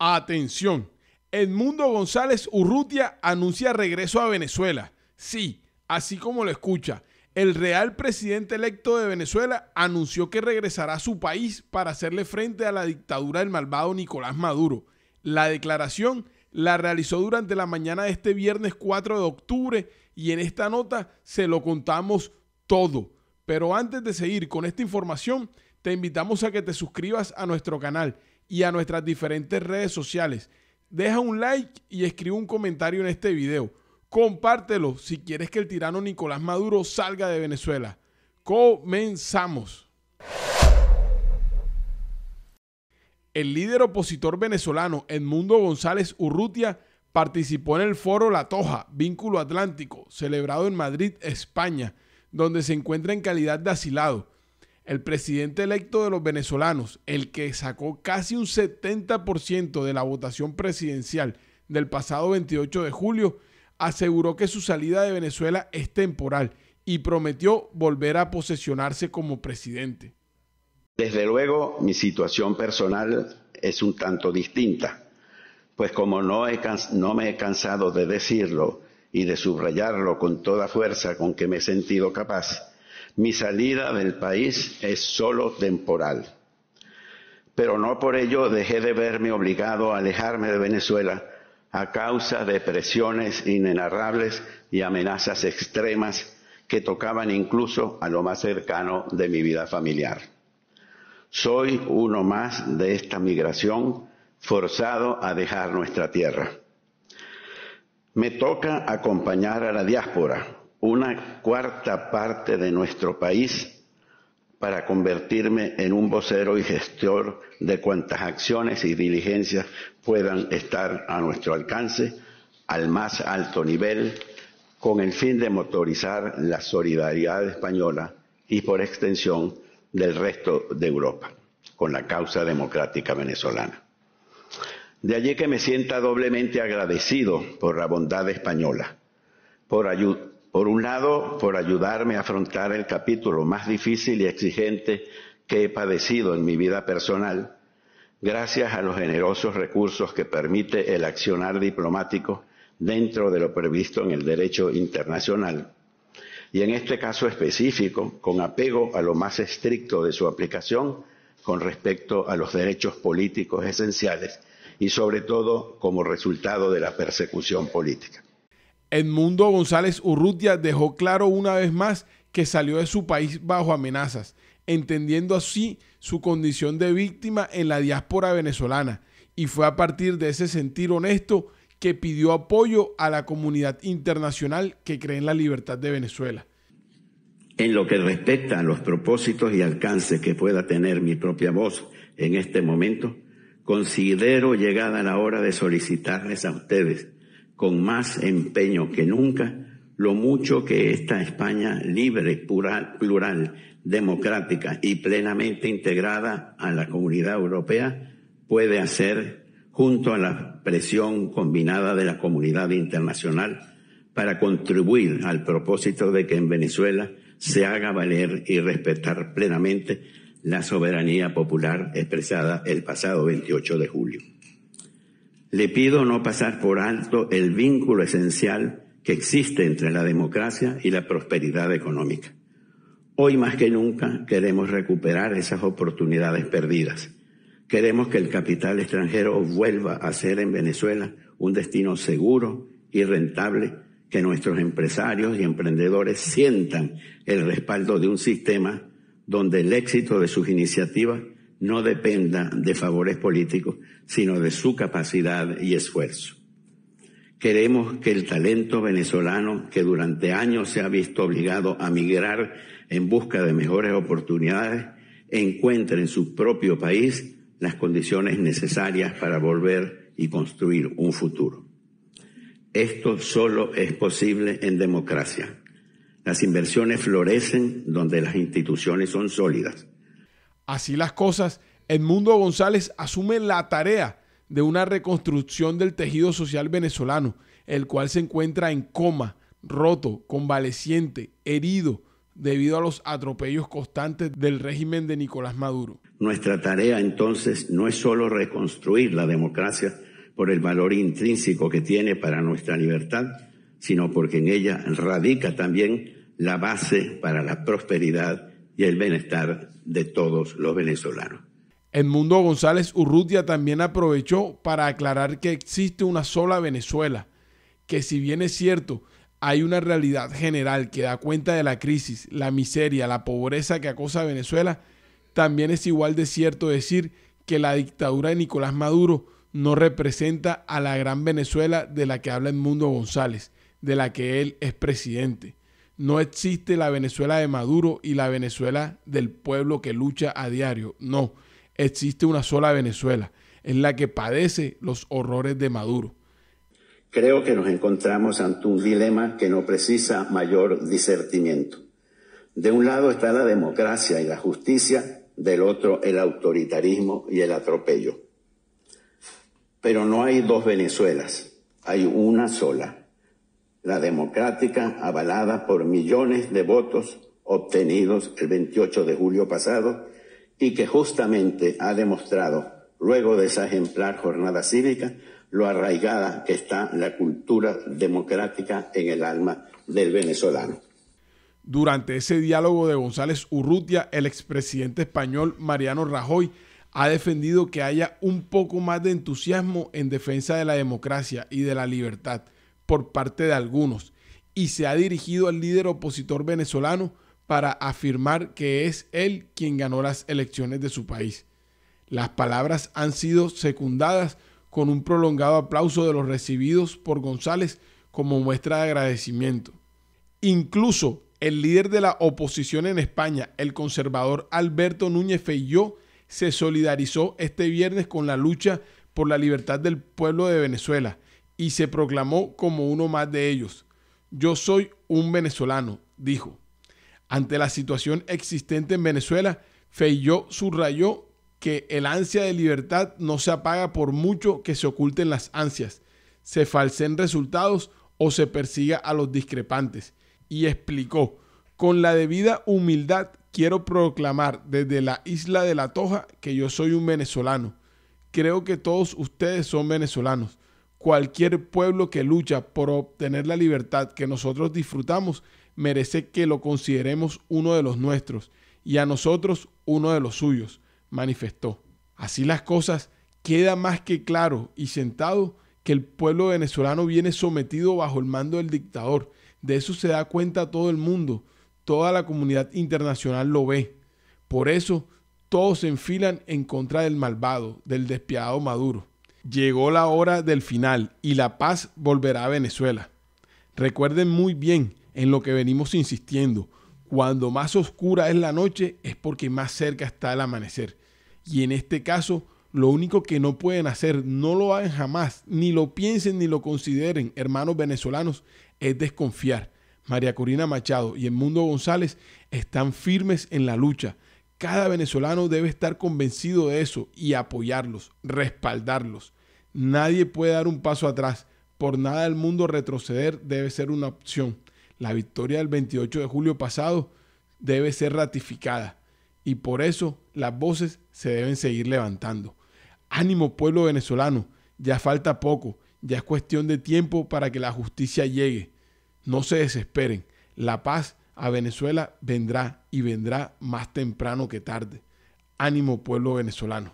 Atención, Edmundo González Urrutia anuncia regreso a Venezuela. Sí, así como lo escucha, el real presidente electo de Venezuela anunció que regresará a su país para hacerle frente a la dictadura del malvado Nicolás Maduro. La declaración la realizó durante la mañana de este viernes 4 de octubre y en esta nota se lo contamos todo. Pero antes de seguir con esta información, te invitamos a que te suscribas a nuestro canal y a nuestras diferentes redes sociales. Deja un like y escribe un comentario en este video. Compártelo si quieres que el tirano Nicolás Maduro salga de Venezuela. Comenzamos. El líder opositor venezolano Edmundo González Urrutia participó en el foro La Toja, Vínculo Atlántico, celebrado en Madrid, España, donde se encuentra en calidad de asilado el presidente electo de los venezolanos, el que sacó casi un 70% de la votación presidencial del pasado 28 de julio, aseguró que su salida de Venezuela es temporal y prometió volver a posesionarse como presidente. Desde luego, mi situación personal es un tanto distinta, pues como no, no me he cansado de decirlo y de subrayarlo con toda fuerza con que me he sentido capaz, mi salida del país es solo temporal. Pero no por ello dejé de verme obligado a alejarme de Venezuela a causa de presiones inenarrables y amenazas extremas que tocaban incluso a lo más cercano de mi vida familiar. Soy uno más de esta migración forzado a dejar nuestra tierra. Me toca acompañar a la diáspora, una cuarta parte de nuestro país para convertirme en un vocero y gestor de cuantas acciones y diligencias puedan estar a nuestro alcance al más alto nivel con el fin de motorizar la solidaridad española y por extensión del resto de Europa con la causa democrática venezolana. De allí que me sienta doblemente agradecido por la bondad española, por, por un lado, por ayudarme a afrontar el capítulo más difícil y exigente que he padecido en mi vida personal, gracias a los generosos recursos que permite el accionar diplomático dentro de lo previsto en el derecho internacional, y en este caso específico, con apego a lo más estricto de su aplicación con respecto a los derechos políticos esenciales y sobre todo como resultado de la persecución política. Edmundo González Urrutia dejó claro una vez más que salió de su país bajo amenazas, entendiendo así su condición de víctima en la diáspora venezolana, y fue a partir de ese sentir honesto que pidió apoyo a la comunidad internacional que cree en la libertad de Venezuela. En lo que respecta a los propósitos y alcances que pueda tener mi propia voz en este momento, considero llegada la hora de solicitarles a ustedes con más empeño que nunca lo mucho que esta España libre, plural, democrática y plenamente integrada a la comunidad europea puede hacer junto a la presión combinada de la comunidad internacional para contribuir al propósito de que en Venezuela se haga valer y respetar plenamente la soberanía popular expresada el pasado 28 de julio. Le pido no pasar por alto el vínculo esencial que existe entre la democracia y la prosperidad económica. Hoy más que nunca queremos recuperar esas oportunidades perdidas. Queremos que el capital extranjero vuelva a ser en Venezuela un destino seguro y rentable, que nuestros empresarios y emprendedores sientan el respaldo de un sistema donde el éxito de sus iniciativas no dependa de favores políticos, sino de su capacidad y esfuerzo. Queremos que el talento venezolano, que durante años se ha visto obligado a migrar en busca de mejores oportunidades, encuentre en su propio país las condiciones necesarias para volver y construir un futuro. Esto solo es posible en democracia. Las inversiones florecen donde las instituciones son sólidas Así las cosas, Edmundo González asume la tarea de una reconstrucción del tejido social venezolano, el cual se encuentra en coma, roto, convaleciente, herido, debido a los atropellos constantes del régimen de Nicolás Maduro. Nuestra tarea entonces no es solo reconstruir la democracia por el valor intrínseco que tiene para nuestra libertad, sino porque en ella radica también la base para la prosperidad y el bienestar de todos los venezolanos. Edmundo González Urrutia también aprovechó para aclarar que existe una sola Venezuela, que si bien es cierto, hay una realidad general que da cuenta de la crisis, la miseria, la pobreza que acosa a Venezuela, también es igual de cierto decir que la dictadura de Nicolás Maduro no representa a la gran Venezuela de la que habla Edmundo González, de la que él es presidente. No existe la Venezuela de Maduro y la Venezuela del pueblo que lucha a diario. No, existe una sola Venezuela, en la que padece los horrores de Maduro. Creo que nos encontramos ante un dilema que no precisa mayor disertimiento. De un lado está la democracia y la justicia, del otro el autoritarismo y el atropello. Pero no hay dos Venezuelas, hay una sola la democrática avalada por millones de votos obtenidos el 28 de julio pasado y que justamente ha demostrado, luego de esa ejemplar jornada cívica, lo arraigada que está la cultura democrática en el alma del venezolano. Durante ese diálogo de González Urrutia, el expresidente español Mariano Rajoy ha defendido que haya un poco más de entusiasmo en defensa de la democracia y de la libertad por parte de algunos y se ha dirigido al líder opositor venezolano para afirmar que es él quien ganó las elecciones de su país. Las palabras han sido secundadas con un prolongado aplauso de los recibidos por González como muestra de agradecimiento. Incluso el líder de la oposición en España, el conservador Alberto Núñez Feijóo, se solidarizó este viernes con la lucha por la libertad del pueblo de Venezuela y se proclamó como uno más de ellos. Yo soy un venezolano, dijo. Ante la situación existente en Venezuela, Feyó subrayó que el ansia de libertad no se apaga por mucho que se oculten las ansias, se falsen resultados o se persiga a los discrepantes. Y explicó, con la debida humildad quiero proclamar desde la isla de La Toja que yo soy un venezolano. Creo que todos ustedes son venezolanos. Cualquier pueblo que lucha por obtener la libertad que nosotros disfrutamos merece que lo consideremos uno de los nuestros y a nosotros uno de los suyos, manifestó. Así las cosas, queda más que claro y sentado que el pueblo venezolano viene sometido bajo el mando del dictador. De eso se da cuenta todo el mundo, toda la comunidad internacional lo ve. Por eso todos se enfilan en contra del malvado, del despiadado Maduro. Llegó la hora del final y la paz volverá a Venezuela. Recuerden muy bien en lo que venimos insistiendo. Cuando más oscura es la noche es porque más cerca está el amanecer. Y en este caso, lo único que no pueden hacer, no lo hagan jamás, ni lo piensen ni lo consideren, hermanos venezolanos, es desconfiar. María Corina Machado y Edmundo González están firmes en la lucha. Cada venezolano debe estar convencido de eso y apoyarlos, respaldarlos. Nadie puede dar un paso atrás. Por nada del mundo retroceder debe ser una opción. La victoria del 28 de julio pasado debe ser ratificada y por eso las voces se deben seguir levantando. Ánimo pueblo venezolano, ya falta poco, ya es cuestión de tiempo para que la justicia llegue. No se desesperen, la paz a Venezuela vendrá y vendrá más temprano que tarde. Ánimo pueblo venezolano.